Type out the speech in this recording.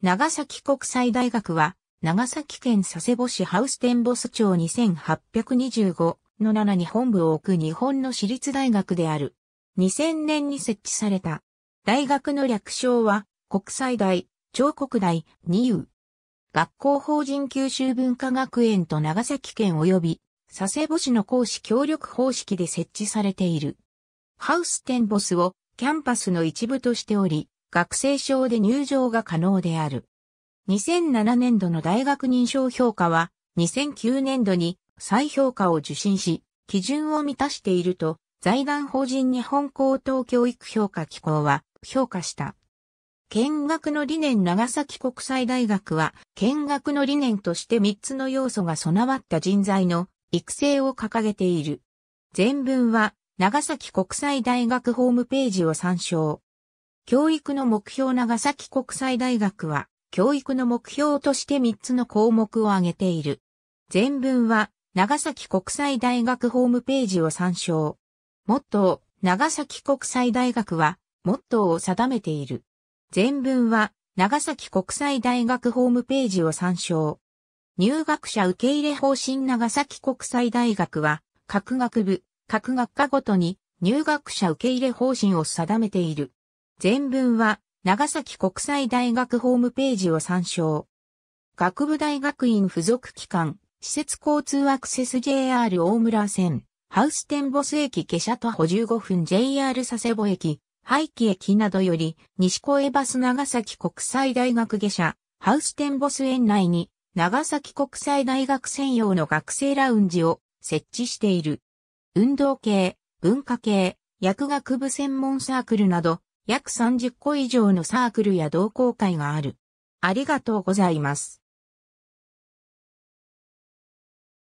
長崎国際大学は、長崎県佐世保市ハウステンボス町2825の7に本部を置く日本の私立大学である。2000年に設置された。大学の略称は、国際大、超国大、二遊。学校法人九州文化学園と長崎県及び、佐世保市の講師協力方式で設置されている。ハウステンボスをキャンパスの一部としており、学生証で入場が可能である。2007年度の大学認証評価は、2009年度に再評価を受信し、基準を満たしていると、財団法人日本高等教育評価機構は評価した。見学の理念長崎国際大学は、見学の理念として3つの要素が備わった人材の育成を掲げている。全文は、長崎国際大学ホームページを参照。教育の目標長崎国際大学は、教育の目標として3つの項目を挙げている。全文は、長崎国際大学ホームページを参照。モットー、長崎国際大学は、モットーを定めている。全文は、長崎国際大学ホームページを参照。入学者受け入れ方針長崎国際大学は、各学部、各学科ごとに入学者受け入れ方針を定めている。全文は長崎国際大学ホームページを参照。学部大学院附属機関、施設交通アクセス JR 大村線、ハウステンボス駅下車徒歩15分 JR 佐世保駅、廃棄駅などより、西小江バス長崎国際大学下車、ハウステンボス園内に、長崎国際大学専用の学生ラウンジを設置している。運動系、文化系、薬学部専門サークルなど、約30個以上のサークルや同好会がある。ありがとうございます。